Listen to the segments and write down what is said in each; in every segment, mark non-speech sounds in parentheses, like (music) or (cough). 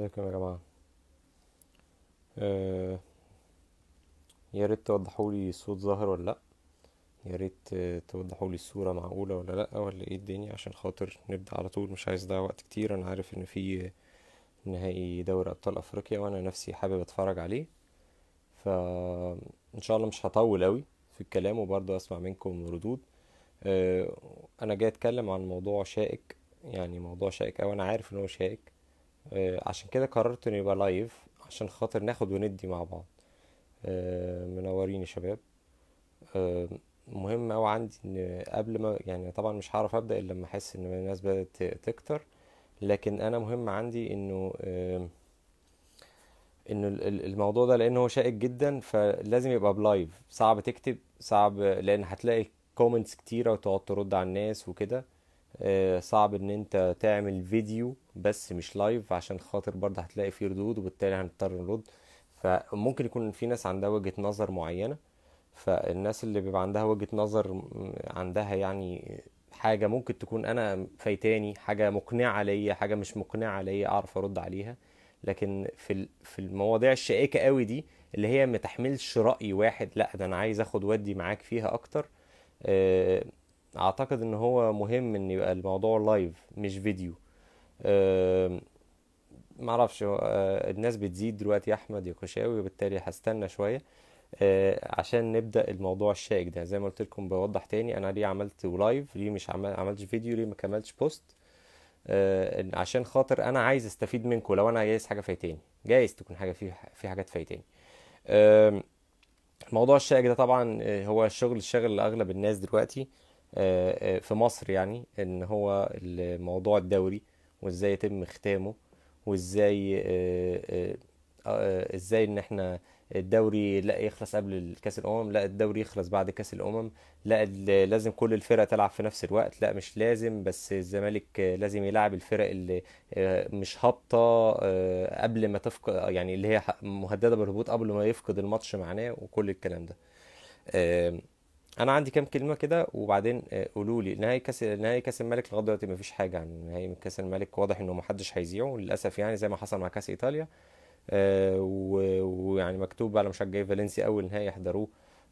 ازيكم يا جماعة آه يا ريت توضحوا لي الصوت ظاهر ولا لا يا ريت آه، توضحوا لي الصورة معقولة ولا لا ولا ايه الدنيا عشان خاطر نبدأ على طول مش عايز ده وقت كتير انا عارف ان في نهائي دوري ابطال افريقيا وانا نفسي حابب اتفرج عليه فان شاء الله مش هطول قوي في الكلام وبرضه اسمع منكم ردود آه انا جاي اتكلم عن موضوع شائك يعني موضوع شائك او انا عارف ان هو شائك آه، عشان كده قررت انه يبقى لايف عشان خاطر ناخد وندي مع بعض آه، منورين يا شباب آه، مهم أوي عندي ان قبل ما يعني طبعا مش هعرف ابدا الا لما احس ان الناس بدات تكتر لكن انا مهم عندي انه انه الموضوع ده لان هو شائك جدا فلازم يبقى بلايف صعب تكتب صعب لان هتلاقي كومنتس كتيره وتقعد ترد على الناس وكده آه، صعب ان انت تعمل فيديو بس مش لايف عشان خاطر برضه هتلاقي فيه ردود وبالتالي هنضطر نرد فممكن يكون في ناس عندها وجهة نظر معينة فالناس اللي بيبقى عندها وجهة نظر عندها يعني حاجة ممكن تكون أنا فايتاني حاجة مقنعة ليا حاجة مش مقنعة ليا أعرف أرد عليها لكن في في المواضيع الشائكة قوي دي اللي هي ما تحملش رأي واحد لا ده أنا عايز أخد ودي معاك فيها أكتر آه، اعتقد ان هو مهم ان يبقى الموضوع لايف مش فيديو ما آه، معرفش آه، الناس بتزيد دلوقتي يا احمد يا وبالتالي هستنى شويه آه، عشان نبدا الموضوع الشائك ده زي ما قلت لكم بوضح تاني انا ليه عملت لايف ليه مش عملتش فيديو ليه ما كملتش بوست عشان خاطر انا عايز استفيد منكم لو انا جايز حاجه فايتاني جايز تكون حاجه في في حاجات فايتاني الموضوع الشائك ده طبعا هو الشغل الشاغل لاغلب الناس دلوقتي آه، آه، في مصر يعني ان هو موضوع الدوري وازاي يتم ختامه وازاي آه، ازاي ان احنا الدوري لا يخلص قبل كاس الامم لا الدوري يخلص بعد كاس الامم لا لازم كل الفرق تلعب في نفس الوقت لا مش لازم بس الزمالك لازم يلعب الفرق اللي مش هابطه قبل ما تفقد يعني اللي هي مهدده بالهبوط قبل ما يفقد الماتش معناه وكل الكلام ده انا عندي كام كلمه كده وبعدين آه، قولوا لي نهائي كاس نهائي كاس الملك لغايه دلوقتي مفيش حاجه عن نهائي كاس الملك واضح انه محدش هيذيعه للاسف يعني زي ما حصل مع كاس ايطاليا آه، ويعني مكتوب على مشجعي فالنسيا اول نهائي يحضروه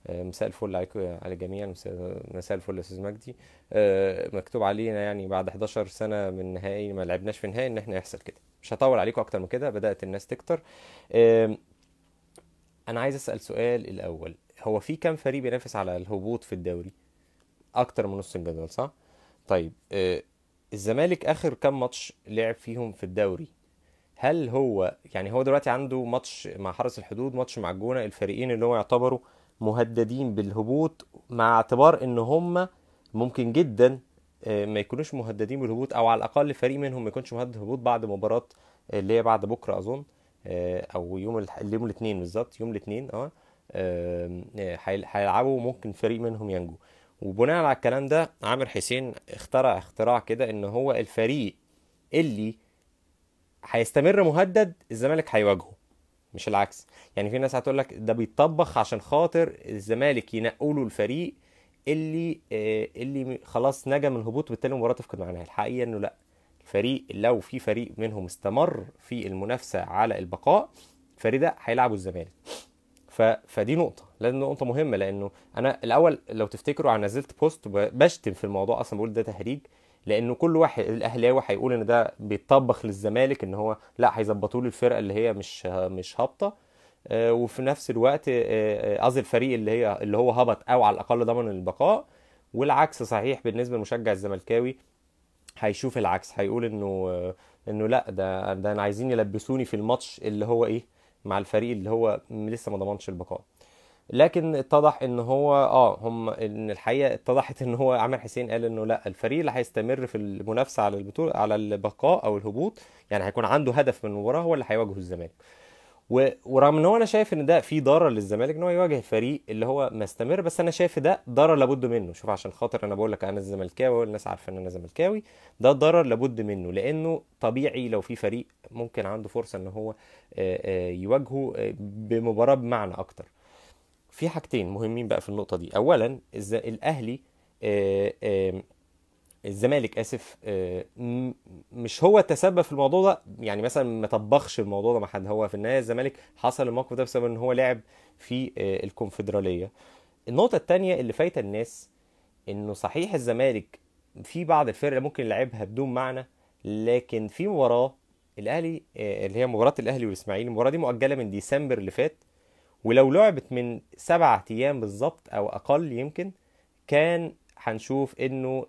آه، مساء الفل عليكم على جميع مساء الفل يا استاذ مجدي مكتوب علينا يعني بعد 11 سنه من نهائي ما لعبناش في نهائي ان احنا يحصل كده مش هطول عليكم اكتر من كده بدات الناس تكتر انا عايز اسال سؤال الاول هو في كام فريق بينافس على الهبوط في الدوري اكتر من نص الجدول صح طيب آه الزمالك اخر كام ماتش لعب فيهم في الدوري هل هو يعني هو دلوقتي عنده ماتش مع حرس الحدود ماتش مع الجونه الفريقين اللي هو يعتبروا مهددين بالهبوط مع اعتبار ان هم ممكن جدا آه، ما يكونوش مهددين بالهبوط او على الاقل فريق منهم ما يكونش مهدد هبوط بعد مباراه آه، اللي هي بعد بكره اظن آه، او يوم اليوم الاثنين بالظبط يوم الاثنين اه هيلعبوا آه، ممكن فريق منهم ينجو وبناء على الكلام ده عامر حسين اخترع اختراع كده ان هو الفريق اللي هيستمر مهدد الزمالك هيواجهه مش العكس يعني في ناس هتقول لك ده بيطبخ عشان خاطر الزمالك ينقوا له الفريق اللي آه اللي خلاص نجا من الهبوط وبالتالي المباراه تفقد معناها الحقيقه انه لا الفريق لو في فريق منهم استمر في المنافسه على البقاء الفريق ده هيلعبوا الزمالك فدي نقطه لازم نقطه مهمه لانه انا الاول لو تفتكروا انا نزلت بوست بشتم في الموضوع اصلا بقول ده تهريج لانه كل واحد الاهلاوي هيقول ان ده بيطبخ للزمالك ان هو لا هيظبطوا لي الفرقه اللي هي مش مش هابطه آه، وفي نفس الوقت آه، آه، قصدي الفريق اللي هي اللي هو هبط او على الاقل ضمن البقاء والعكس صحيح بالنسبه للمشجع الزملكاوي هيشوف العكس هيقول انه انه لا ده ده انا عايزين يلبسوني في الماتش اللي هو ايه مع الفريق اللي هو لسه ما ضمنش البقاء لكن اتضح ان هو اه هم ان الحقيقه اتضحت ان هو عامر حسين قال انه لا الفريق اللي هيستمر في المنافسه على البطوله على البقاء او الهبوط يعني هيكون عنده هدف من المباراه هو اللي هيواجهه الزمالك ورغم ان هو انا شايف ان ده في ضرر للزمالك ان هو يواجه فريق اللي هو مستمر بس انا شايف ده ضرر لابد منه شوف عشان خاطر انا بقول لك انا زملكاوي والناس عارفه ان انا زملكاوي ده ضرر لابد منه لانه طبيعي لو في فريق ممكن عنده فرصه ان هو آه، آه، يواجهه آه، بمباراه بمعنى اكتر في حاجتين مهمين بقى في النقطه دي اولا الاهلي الزمالك اسف آه، مش هو تسبب في الموضوع ده يعني مثلا ما طبخش الموضوع ده مع حد هو في النهايه الزمالك حصل الموقف ده بسبب ان هو لعب في آه، الكونفدراليه النقطه الثانيه اللي فايته الناس انه صحيح الزمالك في بعض الفرق ممكن يلعبها بدون معنى لكن في مباراه الاهلي آه، اللي هي مباراه الاهلي والاسماعيلي المباراه دي مؤجله من ديسمبر اللي فات ولو لعبت من سبعة ايام بالظبط او اقل يمكن كان هنشوف انه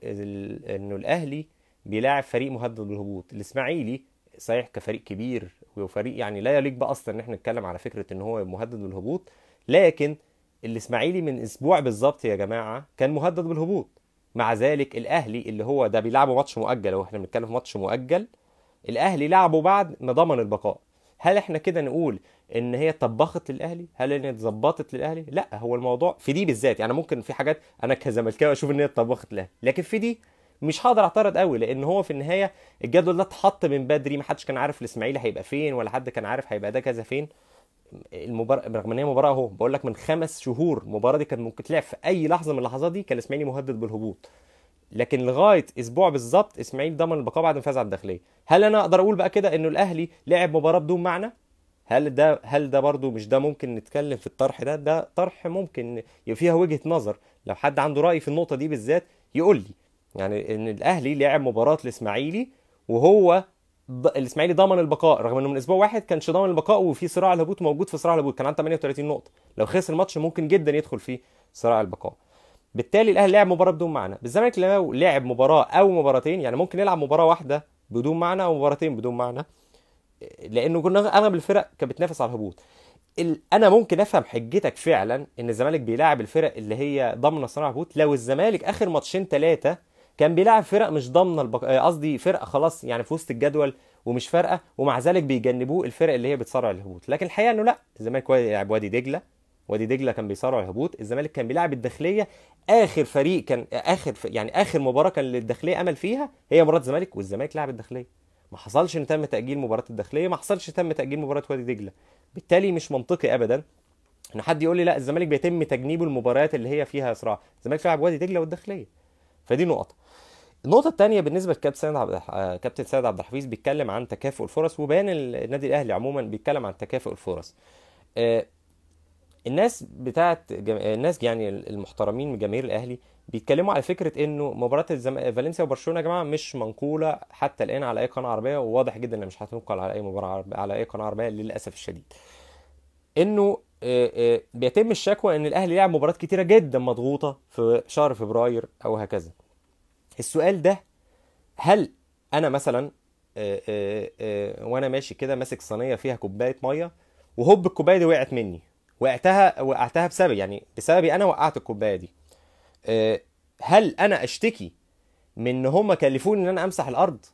انه الاهلي بيلاعب فريق مهدد بالهبوط الاسماعيلي صحيح كفريق كبير وفريق يعني لا يليق بقى اصلا ان احنا نتكلم على فكره ان هو مهدد بالهبوط لكن الاسماعيلي من اسبوع بالظبط يا جماعه كان مهدد بالهبوط مع ذلك الاهلي اللي هو ده بيلعبوا ماتش مؤجل واحنا بنتكلم في ماتش مؤجل الاهلي لعبوا بعد ما ضمن البقاء هل احنا كده نقول ان هي طبخت للاهلي هل ان هي اتظبطت للاهلي لا هو الموضوع في دي بالذات يعني ممكن في حاجات انا كزملكاوي اشوف ان هي طبخت للاهلي لكن في دي مش هقدر اعترض قوي لان هو في النهايه الجدول ده اتحط من بدري ما حدش كان عارف الاسماعيلي هيبقى فين ولا حد كان عارف هيبقى ده كذا فين المباراة رغم ان هي مباراة اهو بقول لك من خمس شهور المباراة دي كانت ممكن تلعب في اي لحظة من اللحظات دي كان الاسماعيلي مهدد بالهبوط لكن لغايه اسبوع بالظبط اسماعيل ضمن البقاء بعد ما فاز على الداخليه هل انا اقدر اقول بقى كده انه الاهلي لعب مباراه بدون معنى هل ده هل ده برضو مش ده ممكن نتكلم في الطرح ده ده طرح ممكن يبقى فيها وجهه نظر لو حد عنده راي في النقطه دي بالذات يقول لي يعني ان الاهلي لعب مباراه الاسماعيلي وهو الاسماعيلي ضمن البقاء رغم انه من اسبوع واحد كانش ضامن البقاء وفي صراع الهبوط موجود في صراع الهبوط كان عنده 38 نقطه لو خسر الماتش ممكن جدا يدخل في صراع البقاء بالتالي الاهلي لعب مباراه بدون معنى بالزمالك لو لعب مباراه او مباراتين يعني ممكن يلعب مباراه واحده بدون معنى او مباراتين بدون معنى لانه كنا اغلب الفرق كانت بتنافس على الهبوط انا ممكن افهم حجتك فعلا ان الزمالك بيلاعب الفرق اللي هي ضامنه صراع الهبوط لو الزمالك اخر ماتشين ثلاثه كان بيلاعب فرق مش ضامنه البق... آه، قصدي فرقه خلاص يعني في وسط الجدول ومش فارقه ومع ذلك بيجنبوه الفرق اللي هي بتصارع الهبوط لكن الحقيقه انه لا الزمالك بيلعب وادي دجله وادي دجله كان بيصارع الهبوط الزمالك كان بيلعب الداخليه اخر فريق كان اخر يعني اخر مباراه كان للداخليه امل فيها هي مباراه الزمالك والزمالك لعب الداخليه ما حصلش ان تم تاجيل مباراه الداخليه ما حصلش تم تاجيل مباراه وادي دجله بالتالي مش منطقي ابدا ان حد يقول لي لا الزمالك بيتم تجنيبه المباريات اللي هي فيها صراع الزمالك بيلعب وادي دجله والداخليه فدي نقطه النقطة الثانية بالنسبة لكابتن سيد عبد كابتن سيد عبد الحفيظ بيتكلم عن تكافؤ الفرص وبيان النادي الأهلي عموما بيتكلم عن تكافؤ الفرص. آه، الناس بتاعت الناس يعني المحترمين من جماهير الأهلي بيتكلموا على فكره انه مباراه الزم... فالنسيا وبرشلونه يا جماعه مش منقوله حتى الان على اي قناه عربيه وواضح جدا انها مش هتنقل على اي مباراه عرب... على اي قناه عربيه للاسف الشديد انه بيتم الشكوى ان الاهلي لعب مباريات كتيره جدا مضغوطه في شهر فبراير او هكذا السؤال ده هل انا مثلا وانا ماشي كده ماسك صينيه فيها كوبايه ميه وهوب الكوبايه دي وقعت مني وقعتها وقعتها بسببي يعني بسببي انا وقعت الكوبايه دي آه، هل انا اشتكي من ان هم كلفوني ان انا امسح الارض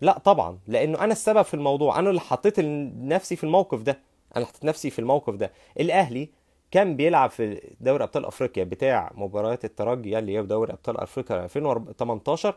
لا طبعا لانه انا السبب في الموضوع انا اللي حطيت نفسي في الموقف ده انا حطيت نفسي في الموقف ده الاهلي كان بيلعب في دوري ابطال افريقيا بتاع مباريات الترجي اللي هي في دوري ابطال افريقيا 2018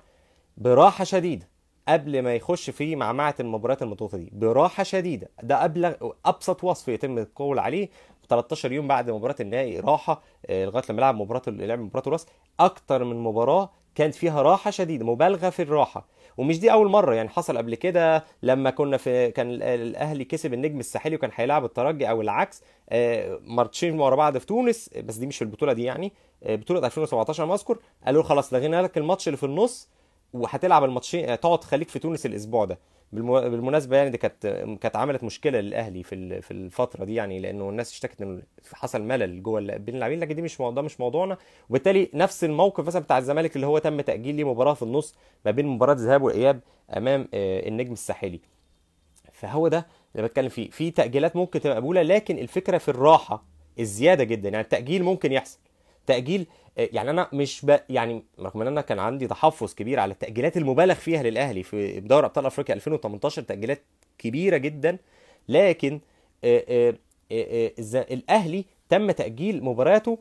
براحه شديده قبل ما يخش في معمعة المباريات المتوقفة دي براحة شديدة ده أبلغ أبسط وصف يتم القول عليه 13 يوم بعد مباراة النهائي راحة آه، لغاية لما لعب مباراة لعب مباراة الراس أكتر من مباراة كانت فيها راحة شديدة مبالغة في الراحة ومش دي أول مرة يعني حصل قبل كده لما كنا في كان الأهلي كسب النجم الساحلي وكان هيلاعب الترجي أو العكس آه، ماتشين ورا بعض في تونس بس دي مش البطولة دي يعني آه، بطولة 2017 ما أذكر قالوا خلاص لغينا لك الماتش اللي في النص وهتلعب الماتشين آه، تقعد خليك في تونس الاسبوع ده بالمناسبه يعني دي كانت آه، كانت عملت مشكله للاهلي في في الفتره دي يعني لانه الناس اشتكت ان حصل ملل جوه بين اللاعبين لكن دي مش ده مش موضوعنا وبالتالي نفس الموقف مثلا بتاع الزمالك اللي هو تم تاجيل لي مباراه في النص ما بين مباراه الذهاب والاياب امام آه، النجم الساحلي فهو ده اللي بتكلم فيه في تاجيلات ممكن تبقى مقبوله لكن الفكره في الراحه الزياده جدا يعني التاجيل ممكن يحصل تاجيل آه، يعني انا مش ب... يعني رغم ان انا كان عندي تحفظ كبير على التاجيلات المبالغ فيها للاهلي في دوري ابطال افريقيا 2018 تاجيلات كبيره جدا لكن آه، آه، الاهلي تم تاجيل مبارياته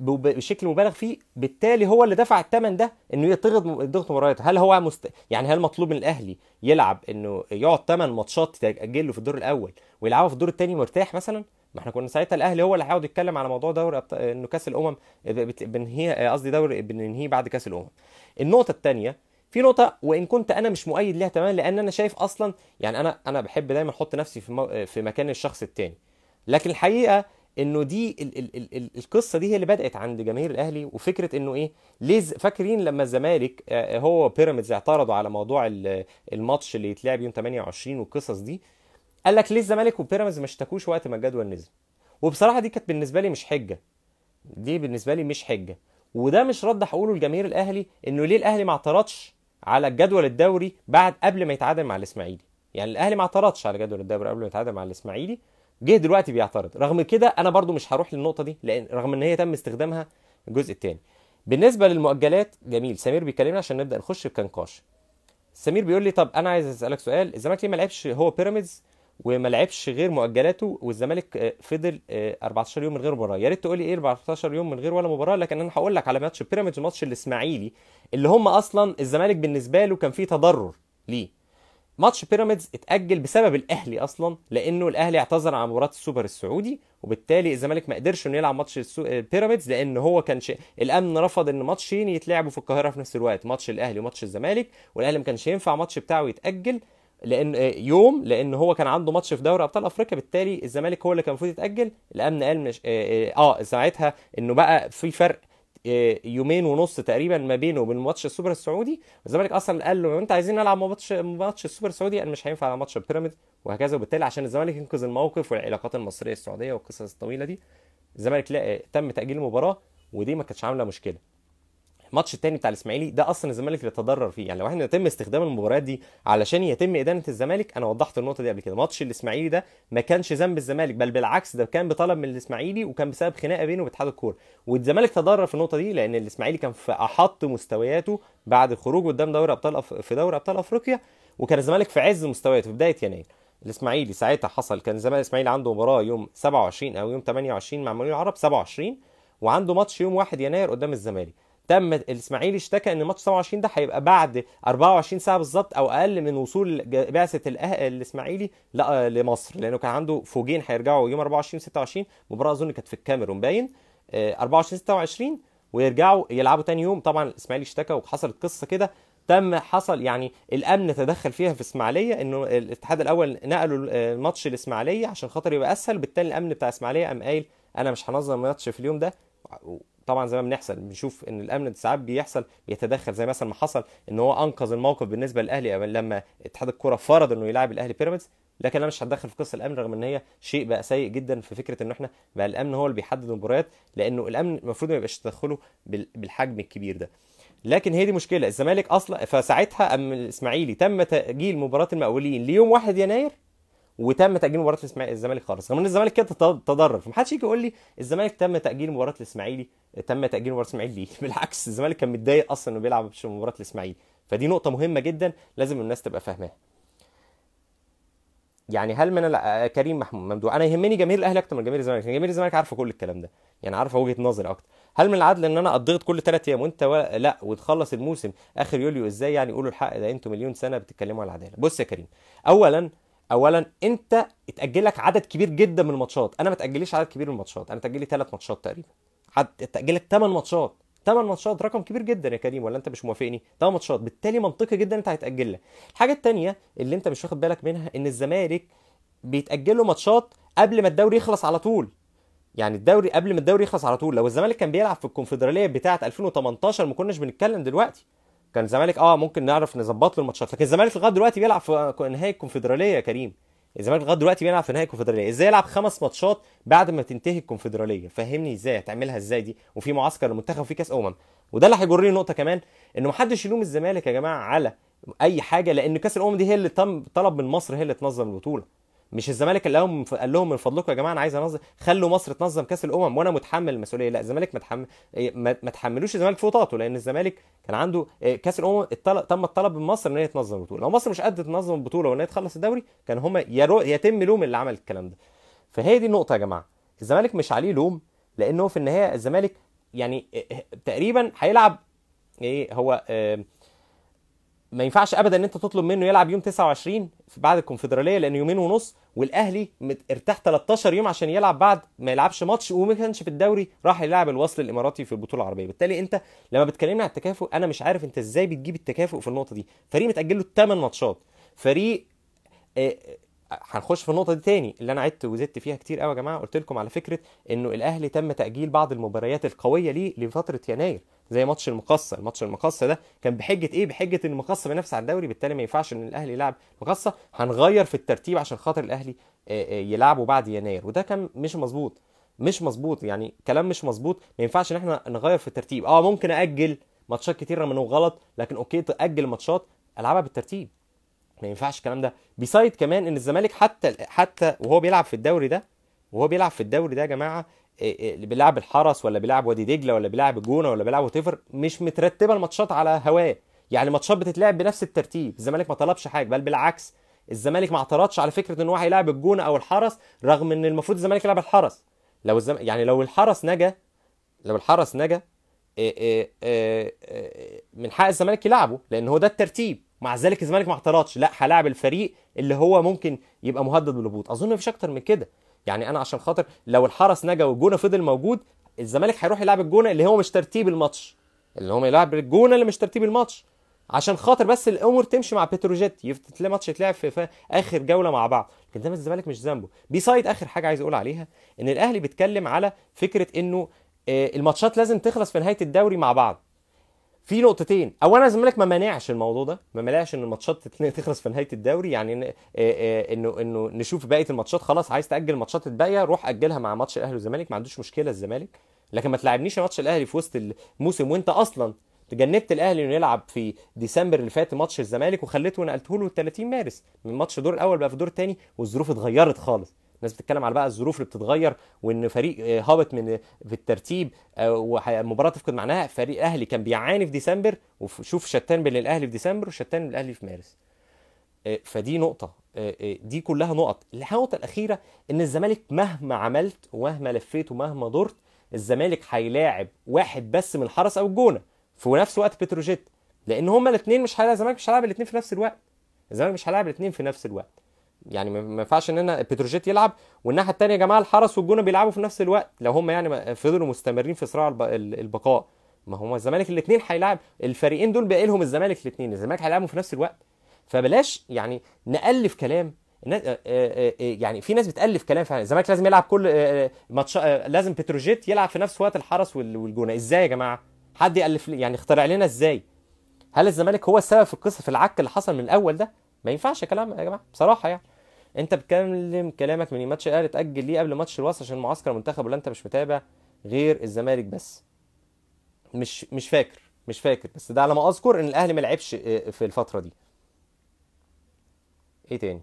بشكل مبالغ فيه بالتالي هو اللي دفع الثمن ده انه يضغط ضغط مبارياته هل هو مست... يعني هل مطلوب من الاهلي يلعب انه يقعد ثمان ماتشات تاجل له في الدور الاول ويلعبها في الدور الثاني مرتاح مثلا ما احنا كنا ساعتها الاهلي هو اللي هيقعد يتكلم على موضوع دوري انه كاس الامم بننهي قصدي دوري بننهيه بعد كاس الامم النقطه الثانيه في نقطة وإن كنت أنا مش مؤيد ليها تماما لأن أنا شايف أصلا يعني أنا أنا بحب دايما أحط نفسي في, مو... في مكان الشخص الثاني لكن الحقيقة إنه دي ال... ال... ال... ال... القصة دي هي اللي بدأت عند جماهير الأهلي وفكرة إنه إيه ليه فاكرين لما الزمالك آه، هو بيراميدز اعترضوا على موضوع الماتش اللي يتلعب يوم 28 والقصص دي قال لك ليه الزمالك وبيراميدز ما اشتكوش وقت ما الجدول نزل وبصراحه دي كانت بالنسبه لي مش حجه دي بالنسبه لي مش حجه وده مش رد هقوله لجماهير الاهلي انه ليه الاهلي ما اعترضش على الجدول الدوري بعد قبل ما يتعادل مع الاسماعيلي يعني الاهلي ما اعترضش على جدول الدوري قبل ما يتعادل مع الاسماعيلي جه دلوقتي بيعترض رغم كده انا برضو مش هروح للنقطه دي لان رغم ان هي تم استخدامها الجزء الثاني بالنسبه للمؤجلات جميل سمير بيكلمنا عشان نبدا نخش في كانكاش سمير بيقول لي طب انا عايز اسالك سؤال الزمالك ليه ما لعبش هو بيراميدز وما لعبش غير مؤجلاته والزمالك آه، فضل 14 آه، يوم من غير مباراه يا ريت تقول لي ايه 14 يوم من غير ولا مباراه لكن انا هقول لك على ماتش بيراميدز وماتش الاسماعيلي اللي هم اصلا الزمالك بالنسبه له كان فيه تضرر ليه ماتش بيراميدز اتاجل بسبب الاهلي اصلا لانه الاهلي اعتذر عن مباراه السوبر السعودي وبالتالي الزمالك ما قدرش انه يلعب ماتش السو... آه، بيراميدز لان هو كان الامن رفض ان ماتشين يتلعبوا في القاهره في نفس الوقت ماتش الاهلي وماتش الزمالك والاهلي ما كانش ينفع ماتش بتاعه يتاجل لان آه، يوم لان هو كان عنده ماتش في دوري ابطال افريقيا بالتالي الزمالك هو اللي كان المفروض يتاجل الامن قال مش آه،, آه،, اه ساعتها انه بقى في فرق يومين ونص تقريبا ما بينه وبين ماتش السوبر السعودي الزمالك اصلا قال له انت عايزين نلعب ماتش ماتش السوبر السعودي قال مش هينفع على ماتش بيراميدز وهكذا وبالتالي عشان الزمالك ينقذ الموقف والعلاقات المصريه السعوديه والقصص الطويله دي الزمالك تم تاجيل المباراه ودي ما كانتش عامله مشكله الماتش الثاني بتاع الاسماعيلي ده اصلا الزمالك اللي تضرر فيه يعني لو احنا يتم استخدام المباريات دي علشان يتم ادانه الزمالك انا وضحت النقطه دي قبل كده ماتش الاسماعيلي ده ما كانش ذنب الزمالك بل بالعكس ده كان بطلب من الاسماعيلي وكان بسبب خناقه بينه واتحاد الكوره والزمالك تضرر في النقطه دي لان الاسماعيلي كان في احط مستوياته بعد الخروج قدام دوري ابطال أف... في دوري ابطال افريقيا وكان الزمالك في عز مستوياته في بدايه يناير الاسماعيلي ساعتها حصل كان زمان الاسماعيلي عنده مباراه يوم 27 او يوم 28 مع مولين العرب 27 وعنده ماتش يوم 1 يناير قدام الزمالك تم الاسماعيلي اشتكى ان ماتش 27 ده هيبقى بعد 24 ساعه بالظبط او اقل من وصول بعثه الاسماعيلي لمصر لانه كان عنده فوجين هيرجعوا يوم 24 26 مباراه اظن كانت في الكاميرون باين 24 آه، 26 ويرجعوا يلعبوا تاني يوم طبعا الاسماعيلي اشتكى وحصلت قصه كده تم حصل يعني الامن تدخل فيها في اسماعيليه انه الاتحاد الاول نقلوا الماتش الاسماعيليه عشان خاطر يبقى اسهل بالتالي الامن بتاع اسماعيليه قام قايل انا مش هنظم ماتش في اليوم ده طبعا زي ما بنحصل بنشوف ان الامن ساعات بيحصل بيتدخل زي مثلا ما حصل ان هو انقذ الموقف بالنسبه للاهلي لما اتحاد الكوره فرض انه يلعب الاهلي بيراميدز لكن انا مش هتدخل في قصه الامن رغم ان هي شيء بقى سيء جدا في فكره ان احنا بقى الامن هو اللي بيحدد المباريات لانه الامن المفروض ما يبقاش تدخله بالحجم الكبير ده لكن هي دي مشكله الزمالك اصلا فساعتها ام الاسماعيلي تم تاجيل مباراه المقاولين ليوم 1 يناير وتم تاجيل مباراه الزمالك خالص رغم ان الزمالك كده تضرر فمحدش يجي يقول لي الزمالك تم تاجيل مباراه الاسماعيلي تم تاجيل مباراه الاسماعيلي ليه (laughs) بالعكس الزمالك كان متضايق اصلا انه بيلعب مباراه الاسماعيلي فدي نقطه مهمه جدا لازم الناس تبقى فاهماها يعني هل من آه، كريم محمود ممدوح انا يهمني جماهير الاهلي اكتر من جماهير الزمالك جماهير الزمالك عارفه كل الكلام ده يعني عارفه وجهه نظري اكتر هل من العدل ان انا اضغط كل ثلاث ايام وانت و... لا وتخلص الموسم اخر يوليو ازاي يعني قولوا الحق ده انتوا مليون سنه بتتكلموا على العداله بص يا كريم اولا اولا انت اتاجل لك عدد كبير جدا من الماتشات انا ما اتاجليش عدد كبير من الماتشات انا اتاجلي لي ماتشات تقريبا حد اتاجل لك ثمان ماتشات ثمان ماتشات رقم كبير جدا يا كريم ولا انت مش موافقني ثمان ماتشات بالتالي منطقي جدا انت هيتاجل لك الحاجه الثانيه اللي انت مش واخد بالك منها ان الزمالك بيتاجل له ماتشات قبل ما الدوري يخلص على طول يعني الدوري قبل ما الدوري يخلص على طول لو الزمالك كان بيلعب في الكونفدراليه بتاعه 2018 ما كناش بنتكلم دلوقتي كان الزمالك اه ممكن نعرف نظبط له الماتشات لكن الزمالك لغايه دلوقتي بيلعب في نهائي الكونفدراليه يا كريم الزمالك لغايه دلوقتي بيلعب في نهائي الكونفدراليه ازاي يلعب خمس ماتشات بعد ما تنتهي الكونفدراليه فهمني ازاي هتعملها ازاي دي وفي معسكر المنتخب وفي كاس امم وده اللي هيجرني نقطه كمان ان محدش يلوم الزمالك يا جماعه على اي حاجه لان كاس الامم دي هي اللي طلب من مصر هي اللي تنظم البطوله مش الزمالك اللي لهم قال لهم من فضلكم يا جماعه انا عايز انظم خلوا مصر تنظم كاس الامم وانا متحمل المسؤوليه لا الزمالك إيه، ما تحملوش الزمالك فوطاته لان الزمالك كان عنده إيه، كاس الامم الطلب تم الطلب من مصر ان هي تنظم البطوله لو مصر مش قد تنظم البطوله وان هي تخلص الدوري كان هم يتم لوم اللي عمل الكلام ده فهي دي النقطه يا جماعه الزمالك مش عليه لوم لانه في النهايه الزمالك يعني إيه، تقريبا هيلعب ايه هو آه، ما ينفعش ابدا ان انت تطلب منه يلعب يوم 29 بعد الكونفدراليه لان يومين ونص والاهلي ارتاح 13 يوم عشان يلعب بعد ما يلعبش ماتش وما كانش في الدوري راح يلعب الوصل الاماراتي في البطوله العربيه بالتالي انت لما بتكلمني على التكافؤ انا مش عارف انت ازاي بتجيب التكافؤ في النقطه دي فريق متاجل له 8 ماتشات فريق آه، آه، هنخش في النقطه دي تاني اللي انا عدت وزدت فيها كتير قوي يا جماعه قلت لكم على فكره انه الاهلي تم تاجيل بعض المباريات القويه ليه لفتره يناير زي ماتش المقصه ماتش المقصه ده كان بحجه ايه بحجه ان المقصه بينافس على الدوري بالتالي ما ينفعش ان الاهلي يلعب المقصه هنغير في الترتيب عشان خاطر الاهلي آه، آه، يلعبوا بعد يناير وده كان مش مظبوط مش مظبوط يعني كلام مش مظبوط ما ينفعش ان احنا نغير في الترتيب اه ممكن اجل ماتشات رغم منه غلط لكن اوكي تاجل ماتشات العبها بالترتيب ما ينفعش الكلام ده بيسايد كمان ان الزمالك حتى حتى وهو بيلعب في الدوري ده وهو بيلعب في الدوري ده يا جماعه إيه، بيلعب الحرس ولا بيلعب وادي دجله ولا بيلعب الجونه ولا بيلعب وتيفر مش مترتبه الماتشات على هواه يعني الماتشات بتتلعب بنفس الترتيب الزمالك ما طلبش حاجه بل بالعكس الزمالك ما اعترضش على فكره ان هو هيلاعب الجونه او الحرس رغم ان المفروض الزمالك يلعب الحرس لو الزم... يعني لو الحرس نجا لو الحرس نجا إيه، إيه، من حق الزمالك يلعبه لان هو ده الترتيب مع ذلك الزمالك ما اعترضش لا هلاعب الفريق اللي هو ممكن يبقى مهدد بالهبوط اظن مفيش اكتر من كده يعني انا عشان خاطر لو الحرس نجا والجونه فضل موجود الزمالك هيروح يلعب الجونه اللي هو مش ترتيب الماتش اللي هو يلعب الجونه اللي مش ترتيب الماتش عشان خاطر بس الامور تمشي مع بتروجيت تلاقي ماتش يتلعب في اخر جوله مع بعض لكن ده الزمالك مش ذنبه بيسايد اخر حاجه عايز اقول عليها ان الاهلي بيتكلم على فكره انه آه، الماتشات لازم تخلص في نهايه الدوري مع بعض في نقطتين اولا الزمالك ما مانعش الموضوع ده ما مانعش ان الماتشات (laughs) تخلص في نهايه الدوري يعني إيه، إيه، انه انه نشوف بقيه الماتشات خلاص عايز تاجل ماتشات الباقيه روح اجلها مع ماتش الاهلي والزمالك ما عندوش مشكله الزمالك لكن ما تلعبنيش ماتش الاهلي في وسط الموسم وانت اصلا تجنبت الاهلي انه يلعب في ديسمبر اللي فات ماتش الزمالك وخليته ونقلته له 30 مارس من ماتش دور الاول بقى في دور الثاني والظروف اتغيرت خالص الناس بتتكلم على بقى الظروف اللي بتتغير وان فريق آه، هابط من آه، في الترتيب آه، ومباراه تفقد معناها فريق الاهلي كان بيعاني في ديسمبر وشوف شتان بين الاهلي في ديسمبر وشتان بين الاهلي في مارس فدي نقطه دي كلها نقط النقطه الاخيره ان الزمالك مهما عملت ومهما لفيت ومهما دورت الزمالك هيلاعب واحد بس من الحرس او الجونه في نفس وقت بتروجيت لان هما الاثنين مش هيلاعب الزمالك مش هيلاعب الاثنين في نفس الوقت الزمالك مش هيلاعب الاثنين في نفس الوقت يعني ما ينفعش ان انا بتروجيت يلعب والناحيه الثانيه يا جماعه الحرس والجونه بيلعبوا في نفس الوقت لو هم يعني فضلوا مستمرين في صراع البقاء ما هو الزمالك الاثنين هيلاعب الفريقين دول باقي لهم الزمالك الاثنين الزمالك هيلعبوا في نفس الوقت فبلاش يعني نالف كلام آه، آه، آه، يعني في ناس بتالف كلام فعلا الزمالك لازم يلعب كل ماتش لازم بتروجيت يلعب في نفس وقت الحرس والجونه ازاي يا جماعه حد يالف يعني اخترع لنا ازاي هل الزمالك هو السبب في القصه في العك اللي حصل من الاول ده ما ينفعش كلام يا جماعه بصراحه يعني انت بتكلم كلامك من ماتش الاهلي اتاجل ليه قبل ماتش الوصل عشان معسكر المنتخب ولا انت مش متابع غير الزمالك بس مش مش فاكر مش فاكر بس ده على ما اذكر ان الاهلي ما لعبش آه، في الفتره دي ايه تاني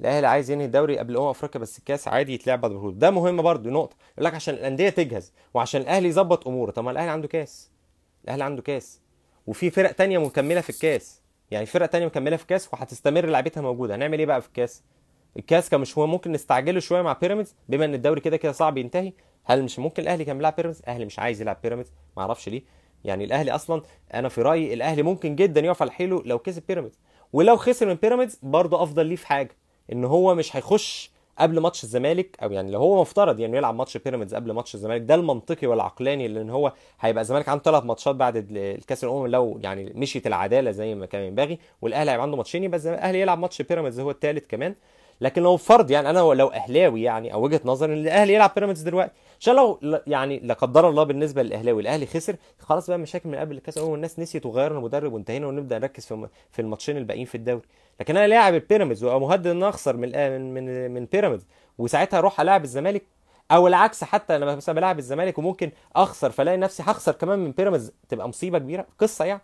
الاهلي عايز ينهي الدوري قبل امم افريقيا بس الكاس عادي يتلعب بعد بطوله ده مهم برضو نقطه يقول لك عشان الانديه تجهز وعشان الاهلي يظبط اموره طب ما الاهلي عنده كاس الاهلي عنده كاس وفي فرق تانية مكمله في الكاس يعني فرقه تانية مكمله في كاس وهتستمر لعيبتها موجوده هنعمل ايه بقى في الكاس الكاس كان مش هو ممكن نستعجله شويه مع بيراميدز بما ان الدوري كده كده صعب ينتهي هل مش ممكن الاهلي كان بيلعب بيراميدز الاهلي مش عايز يلعب بيراميدز ما اعرفش ليه يعني الاهلي اصلا انا في رايي الاهلي ممكن جدا يقف على حيله لو كسب بيراميدز ولو خسر من بيراميدز برضه افضل ليه في حاجه ان هو مش هيخش قبل ماتش الزمالك او يعني لو هو مفترض يعني يلعب ماتش بيراميدز قبل ماتش الزمالك ده المنطقي والعقلاني لان هو هيبقى الزمالك عنده ثلاث ماتشات بعد الكاس الامم لو يعني مشيت العداله زي ما كان ينبغي والاهلي هيبقى عنده ماتشين يبقى الاهلي يلعب ماتش بيراميدز هو الثالث كمان لكن لو فرض يعني انا لو اهلاوي يعني او وجهه نظري ان الاهلي يلعب بيراميدز دلوقتي عشان لو يعني لا قدر الله بالنسبه للاهلاوي الاهلي خسر خلاص بقى مشاكل من قبل الكاس والناس نسيت وغيرنا المدرب وانتهينا ونبدا نركز في في الماتشين الباقيين في الدوري لكن انا لاعب البيراميدز وابقى مهدد ان اخسر من من من بيراميدز وساعتها اروح العب الزمالك او العكس حتى لما مثلا بلعب الزمالك وممكن اخسر فلاقي نفسي هخسر كمان من بيراميدز تبقى مصيبه كبيره قصه يعني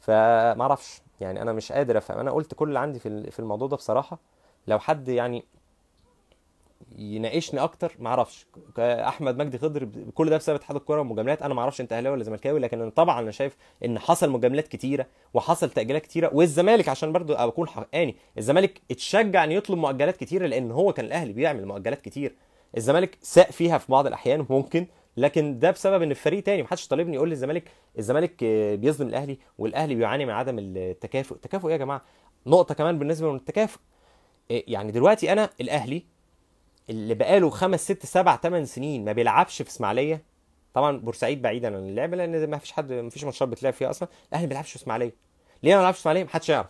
فما اعرفش يعني انا مش قادر افهم انا قلت كل اللي عندي في الموضوع ده بصراحه لو حد يعني يناقشني اكتر ما اعرفش احمد مجدي خضر كل ده بسبب اتحاد الكوره والمجاملات انا ما اعرفش انت اهلاوي ولا زملكاوي لكن أنا طبعا انا شايف ان حصل مجاملات كتيره وحصل تاجيلات كتيره والزمالك عشان برضو اكون حقاني الزمالك اتشجع ان يطلب مؤجلات كتيره لان هو كان الاهلي بيعمل مؤجلات كتير الزمالك ساء فيها في بعض الاحيان ممكن لكن ده بسبب ان الفريق تاني محدش طالبني يقول لي الزمالك الزمالك بيظلم الاهلي والاهلي بيعاني من عدم التكافؤ التكافؤ ايه يا جماعه نقطه كمان بالنسبه للتكافؤ إيه، يعني دلوقتي انا الاهلي اللي بقاله خمس ست سبع ثمان سنين ما بيلعبش في اسماعيليه طبعا بورسعيد بعيدا عن اللعب لان ما فيش حد ما فيش ماتشات بتلعب فيها اصلا الاهلي ما بيلعبش في اسماعيليه ليه ما بيلعبش في اسماعيليه محدش يعرف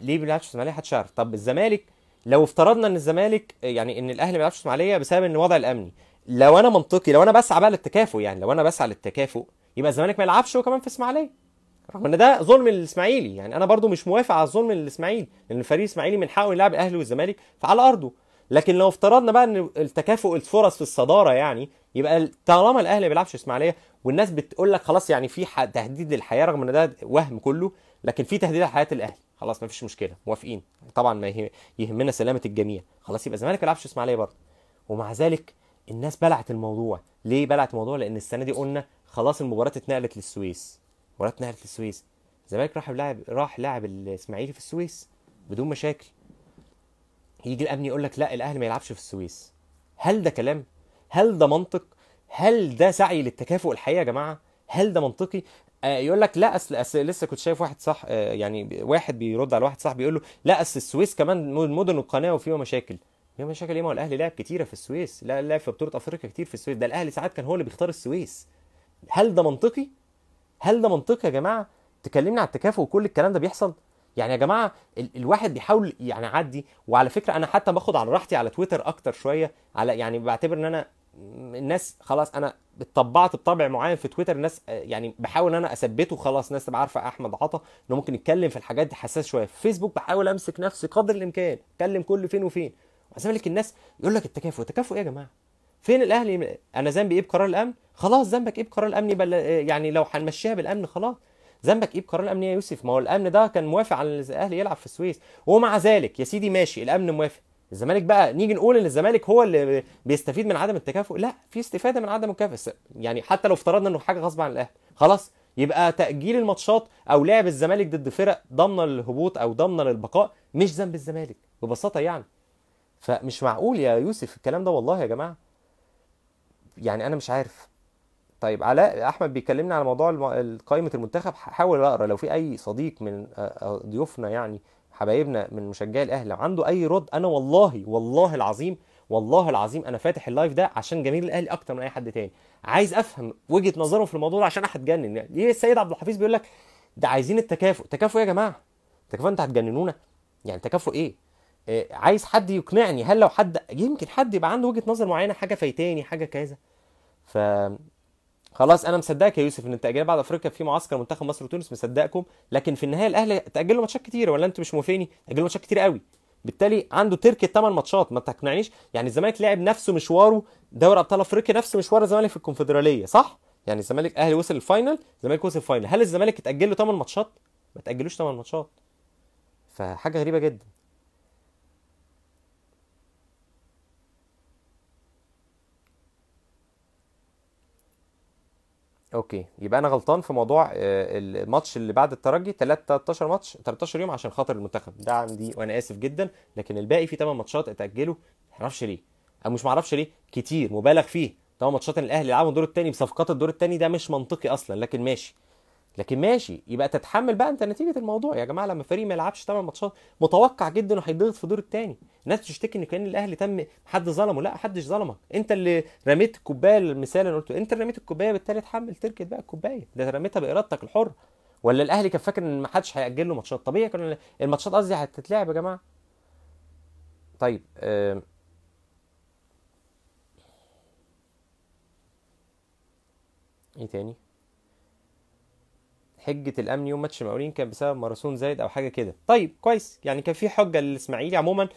ليه ما بيلعبش في اسماعيليه محدش يعرف طب الزمالك لو افترضنا ان الزمالك يعني ان الاهلي ما بيلعبش في اسماعيليه بسبب ان الوضع الامني لو انا منطقي لو انا بسعى بقى للتكافؤ يعني لو انا بسعى للتكافؤ يبقى الزمالك ما يلعبش وكمان في اسماعيليه رغم ان ده ظلم للاسماعيلي يعني انا برضو مش موافق على الظلم للاسماعيلي لان الفريق الاسماعيلي من حقه يلعب الاهلي والزمالك فعلى ارضه لكن لو افترضنا بقى ان التكافؤ الفرص في الصداره يعني يبقى طالما الاهلي ما بيلعبش اسماعيليه والناس بتقول لك خلاص يعني في تهديد للحياه رغم ان ده وهم كله لكن في تهديد لحياه الاهلي خلاص ما فيش مشكله موافقين طبعا ما يهمنا سلامه الجميع خلاص يبقى الزمالك ما بيلعبش اسماعيليه برضه ومع ذلك الناس بلعت الموضوع ليه بلعت الموضوع لان السنه دي قلنا خلاص المباراه اتنقلت للسويس مباراه في السويس الزمالك راح لاعب راح لاعب الاسماعيلي في السويس بدون مشاكل يجي الامن يقول لك لا الاهلي ما يلعبش في السويس هل ده كلام هل ده منطق هل ده سعي للتكافؤ الحقيقي يا جماعه هل ده منطقي آه يقول لك لا اصل لسه كنت شايف واحد صح آه يعني واحد بيرد على واحد صاحبي بيقول له لا اصل السويس كمان مدن القناه وفيها مشاكل هي مشاكل ايه ما هو الاهلي لعب كتيره في السويس لا لعب في بطوله افريقيا كتير في السويس ده الاهلي ساعات كان هو اللي بيختار السويس هل ده منطقي هل ده منطقي يا جماعه تكلمني على التكافؤ وكل الكلام ده بيحصل يعني يا جماعه ال- الواحد بيحاول يعني يعدي وعلى فكره انا حتى باخد على راحتي على تويتر اكتر شويه على يعني بعتبر ان انا الناس خلاص انا اتطبعت بطبع معين في تويتر الناس يعني بحاول ان انا اثبته خلاص الناس تبقى عارفه احمد عطا انه ممكن يتكلم في الحاجات دي حساس شويه في فيسبوك بحاول امسك نفسي قدر الامكان اتكلم كل فين وفين ومع الناس يقول لك التكافؤ التكافؤ ايه يا جماعه فين الاهلي انا ذنبي ايه بقرار الامن خلاص ذنبك ايه بقرار الامن بل يعني لو هنمشيها بالامن خلاص ذنبك ايه بقرار الامن يا يوسف ما هو الامن ده كان موافق على الاهلي يلعب في السويس ومع ذلك يا سيدي ماشي الامن موافق الزمالك بقى نيجي نقول ان الزمالك هو اللي بيستفيد من عدم التكافؤ لا في استفاده من عدم التكافؤ يعني حتى لو افترضنا انه حاجه غصب عن الاهلي خلاص يبقى تاجيل الماتشات او لعب الزمالك ضد فرق ضامنه للهبوط او ضامنه للبقاء مش ذنب الزمالك ببساطه يعني فمش معقول يا يوسف الكلام ده والله يا جماعه يعني انا مش عارف طيب علاء احمد بيكلمني على موضوع قائمه المنتخب حاول اقرا لو في اي صديق من آه، آه، ضيوفنا يعني حبايبنا من مشجعي الاهلي عنده اي رد انا والله والله العظيم والله العظيم انا فاتح اللايف ده عشان جميل الاهلي اكتر من اي حد تاني عايز افهم وجهه نظرهم في الموضوع عشان هتجنن يعني ليه السيد عبد الحفيظ بيقول لك ده عايزين التكافؤ تكافؤ يا جماعه تكافؤ انت هتجننونا يعني تكافؤ ايه آه، عايز حد يقنعني هل لو حد يمكن حد يبقى عنده وجهه نظر معينه حاجه فايتاني حاجه كذا ف خلاص انا مصدقك يا يوسف ان التاجيل بعد افريقيا في معسكر منتخب مصر وتونس مصدقكم لكن في النهايه الاهلي تاجل له ماتشات كتير ولا انتوا مش موافقيني له ماتشات كتير قوي بالتالي عنده تركه الثمان ماتشات ما تقنعنيش يعني الزمالك لعب نفسه مشواره دوري ابطال افريقيا نفس مشوار الزمالك في الكونفدراليه صح يعني الزمالك الاهلي وصل الفاينل الزمالك وصل الفاينل هل الزمالك اتاجل له ثمان ماتشات ما تاجلوش ثمان ماتشات فحاجه غريبه جدا اوكي يبقى انا غلطان في موضوع آه، الماتش اللي بعد الترجي 13 ماتش 13 يوم عشان خاطر المنتخب ده عندي وانا اسف جدا لكن الباقي في 8 ماتشات اتاجلوا ما اعرفش ليه او مش ما اعرفش ليه كتير مبالغ فيه 8 ماتشات الاهلي يلعبوا الدور الثاني بصفقات الدور الثاني ده مش منطقي اصلا لكن ماشي لكن ماشي يبقى تتحمل بقى انت نتيجه الموضوع يا جماعه لما فريق ما يلعبش 8 ماتشات متوقع جدا انه هيتضغط في الدور الثاني الناس تشتكي ان كان الاهلي تم حد ظلمه لا حدش ظلمك انت اللي رميت الكوبايه المثال اللي قلته انت اللي رميت الكوبايه بالتالي اتحمل تركت بقى الكوبايه ده رميتها بارادتك الحره ولا الاهلي كان فاكر ان ما حدش هياجل له ماتشات طبيعي كان الماتشات قصدي هتتلعب يا جماعه طيب ايه تاني حجه الامن يوم ماتش المقاولين كان بسبب ماراثون زايد او حاجه كده طيب كويس يعني كان في حجه للاسماعيلي عموما